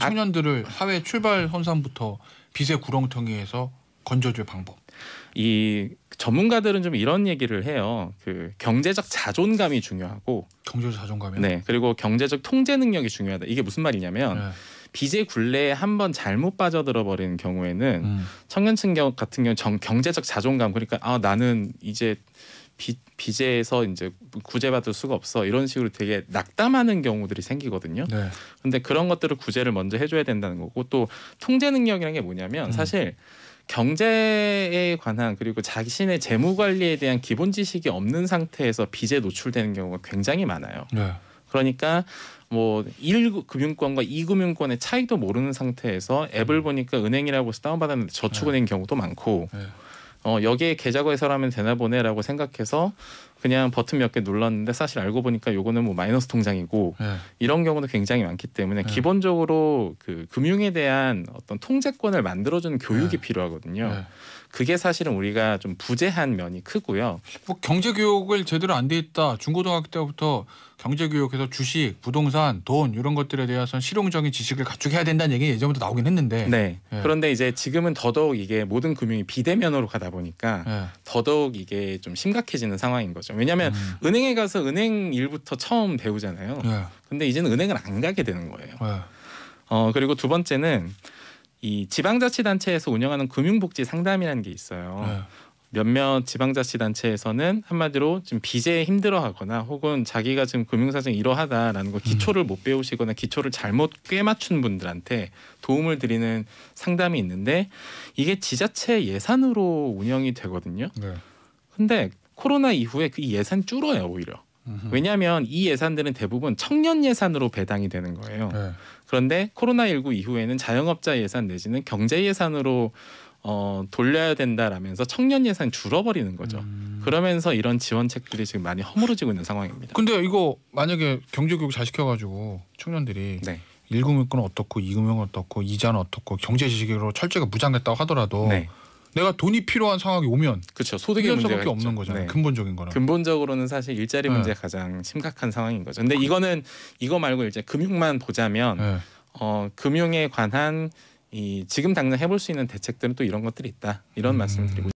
아, 청년들을 사회 출발 선상부터 빚의 구렁텅이에서 건져줄 방법. 이 전문가들은 좀 이런 얘기를 해요. 그 경제적 자존감이 중요하고 경제적 자존감이요. 네. 그리고 경제적 통제 능력이 중요하다. 이게 무슨 말이냐면 네. 빚의 굴레에 한번 잘못 빠져들어 버리는 경우에는 음. 청년층 같은 경우 정, 경제적 자존감 그러니까 아 나는 이제 비, 제에서 이제 구제받을 수가 없어 이런 식으로 되게 낙담하는 경우들이 생기거든요. 네. 근데 그런 것들을 구제를 먼저 해줘야 된다는 거고 또 통제 능력이라는 게 뭐냐면 음. 사실 경제에 관한 그리고 자신의 재무 관리에 대한 기본 지식이 없는 상태에서 비제 노출되는 경우가 굉장히 많아요. 네. 그러니까 뭐 1금융권과 2금융권의 차이도 모르는 상태에서 앱을 음. 보니까 은행이라고 해서 다운받았는데 저축은행 네. 경우도 많고 네. 어, 여기에 계좌고 해사라면 되나 보네라고 생각해서 그냥 버튼 몇 개 눌렀는데 사실 알고 보니까 요거는 뭐 마이너스 통장이고 네. 이런 경우도 굉장히 많기 때문에 네. 기본적으로 그 금융에 대한 어떤 통제권을 만들어주는 교육이 네. 필요하거든요. 그게 사실은 우리가 좀 부재한 면이 크고요. 뭐 경제 교육을 제대로 안 돼 있다. 중고등학교 때부터 경제 교육에서 주식, 부동산, 돈 이런 것들에 대해서는 실용적인 지식을 갖추게 해야 된다는 얘기 예전부터 나오긴 했는데. 네. 예. 그런데 이제 지금은 더더욱 이게 모든 금융이 비대면으로 가다 보니까 예. 더더욱 이게 좀 심각해지는 상황인 거죠. 거죠. 왜냐하면 음. 은행에 가서 은행 일부터 처음 배우잖아요. 예. 근데 이제는 은행을 안 가게 되는 거예요. 예. 어 그리고 두 번째는 이 지방자치단체에서 운영하는 금융복지 상담이라는 게 있어요. 예. 몇몇 지방자치단체에서는 한마디로 지금 빚에 힘들어하거나 혹은 자기가 지금 금융사정이 이러하다라는 걸 기초를 음. 못 배우시거나 기초를 잘못 꿰맞춘 분들한테 도움을 드리는 상담이 있는데 이게 지자체 예산으로 운영이 되거든요. 네. 근데 코로나 이후에 그 예산 줄어요 오히려. 왜냐하면 이 예산들은 대부분 청년 예산으로 배당이 되는 거예요. 네. 그런데 코로나19 이후에는 자영업자 예산 내지는 경제 예산으로 어, 돌려야 된다라면서 청년 예산 줄어버리는 거죠. 음. 그러면서 이런 지원책들이 지금 많이 허물어지고 있는 상황입니다. 근데 이거 만약에 경제교육 잘 시켜가지고 청년들이 네. 1금융권 어떻고 2금융 어떻고 이자는 어떻고 경제 지식으로 철저히 무장했다고 하더라도 네. 내가 돈이 필요한 상황이 오면 그렇죠. 소득의 문제밖에 없는 거잖아요. 네. 근본적인 거는. 근본적으로는 사실 일자리 문제 네. 가장 심각한 상황인 거죠. 근데 이거는 이거 말고 이제 금융만 보자면 네. 어, 금융에 관한 이 지금 당장 해볼 수 있는 대책들은 또 이런 것들이 있다. 이런 음. 말씀을 드리고.